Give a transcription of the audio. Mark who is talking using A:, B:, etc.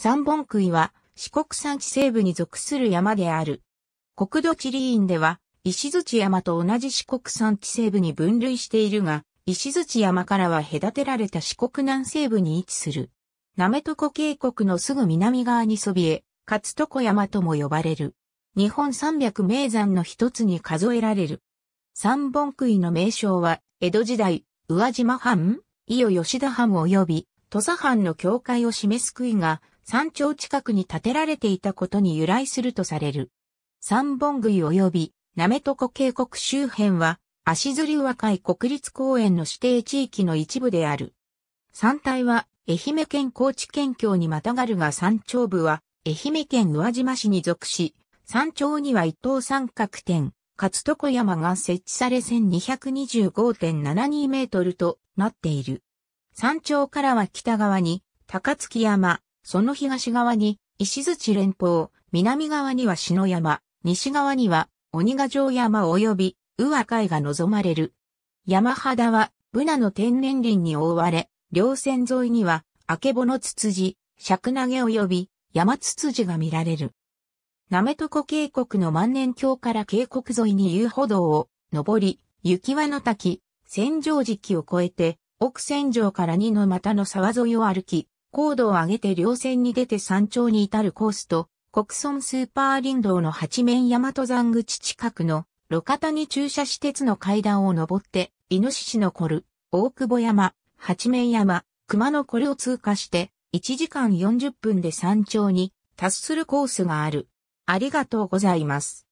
A: 三
B: 本杭は四国山地西部に属する山である。国土地理院では石槌山と同じ四国山地西部に分類しているが、石槌山からは隔てられた四国南西部に位置する。とこ渓谷のすぐ南側にそびえ、勝床山とも呼ばれる。日本三百名山の一つに数えられる。三本杭の名称は、江戸時代、宇和島藩、伊予吉田藩及び土佐藩の境界を示す杭が、山頂近くに建てられていたことに由来するとされる。三本杭及び、なめとこ渓谷周辺は、足摺り若い国立公園の指定地域の一部である。山体は、愛媛県高知県境にまたがるが山頂部は、愛媛県宇和島市に属し、山頂には一等三角点、勝床山が設置され1225.72メートルとなっている。山頂からは北側に、高槻山、その東側に石槌連峰、南側には篠山、西側には鬼ヶ城山及び宇和海が望まれる。山肌はブナの天然林に覆われ、両線沿いには、あけぼのツツジ、尺投げ及び、山ツツジが見られる。なめとこ渓谷の万年橋から渓谷沿いに遊歩道を、登り、雪輪の滝、千畳期を越えて、奥千畳から二の股の沢沿いを歩き、高度を上げて稜線に出て山頂に至るコースと、国村スーパー林道の八面山登山口近くの路肩に駐車施設の階段を登って、イノシシのコル、大久保山、八面山、熊のコルを通過して、1時間40分で山頂に達するコースがある。ありがとうございます。